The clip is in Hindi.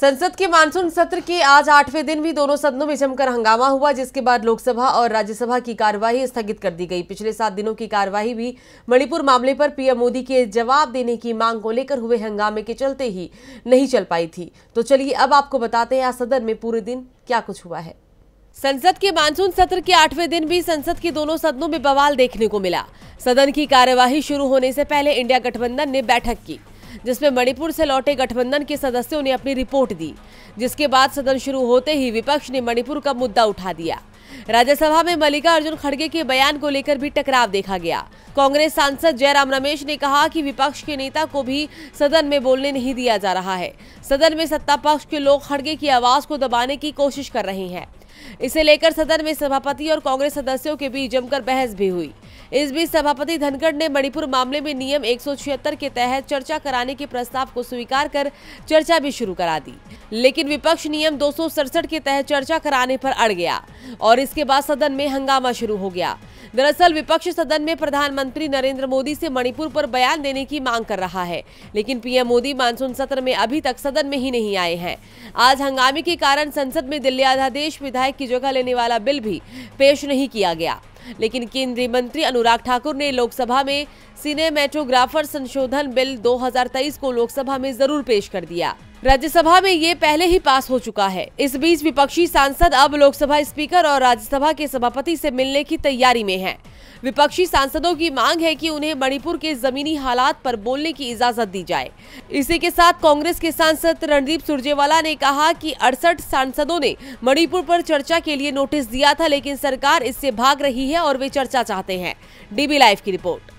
संसद के मानसून सत्र के आज आठवें दिन भी दोनों सदनों में जमकर हंगामा हुआ जिसके बाद लोकसभा और राज्यसभा की कार्यवाही स्थगित कर दी गई पिछले सात दिनों की कार्यवाही भी मणिपुर मामले पर पीएम मोदी के जवाब देने की मांग को लेकर हुए हंगामे के चलते ही नहीं चल पाई थी तो चलिए अब आपको बताते हैं आज सदन में पूरे दिन क्या कुछ हुआ है संसद के मानसून सत्र के आठवें दिन भी संसद के दोनों सदनों में बवाल देखने को मिला सदन की कार्यवाही शुरू होने से पहले इंडिया गठबंधन ने बैठक की जिसमें मणिपुर से लौटे गठबंधन के सदस्यों ने अपनी रिपोर्ट दी जिसके बाद सदन शुरू होते ही विपक्ष ने मणिपुर का मुद्दा उठा दिया राज्यसभा में मल्लिकार्जुन खड़गे के बयान को लेकर भी टकराव देखा गया कांग्रेस सांसद जयराम रमेश ने कहा कि विपक्ष के नेता को भी सदन में बोलने नहीं दिया जा रहा है सदन में सत्ता पक्ष के लोग खड़गे की आवाज को दबाने की कोशिश कर रहे हैं इसे लेकर सदन में सभापति और कांग्रेस सदस्यों के बीच जमकर बहस भी हुई इस बीच सभापति धनखड़ ने मणिपुर मामले में नियम एक के तहत चर्चा कराने के प्रस्ताव को स्वीकार कर चर्चा भी शुरू करा दी लेकिन विपक्ष नियम दो के तहत चर्चा कराने पर अड़ गया और इसके बाद सदन में हंगामा शुरू हो गया दरअसल विपक्ष सदन में प्रधानमंत्री नरेंद्र मोदी से मणिपुर पर बयान देने की मांग कर रहा है लेकिन पीएम मोदी मानसून सत्र में अभी तक सदन में ही नहीं आए हैं आज हंगामे के कारण संसद में दिल्ली अध्यादेश विधायक की जगह लेने वाला बिल भी पेश नहीं किया गया लेकिन केंद्रीय मंत्री अनुराग ठाकुर ने लोकसभा में सिनेमेटोग्राफर संशोधन बिल 2023 को लोकसभा में जरूर पेश कर दिया राज्यसभा में ये पहले ही पास हो चुका है इस बीच विपक्षी सांसद अब लोकसभा स्पीकर और राज्यसभा के सभापति से मिलने की तैयारी में हैं। विपक्षी सांसदों की मांग है कि उन्हें मणिपुर के जमीनी हालात पर बोलने की इजाजत दी जाए इसी के साथ कांग्रेस के सांसद रणदीप सुरजेवाला ने कहा कि अड़सठ सांसदों ने मणिपुर पर चर्चा के लिए नोटिस दिया था लेकिन सरकार इससे भाग रही है और वे चर्चा चाहते हैं डीबी लाइव की रिपोर्ट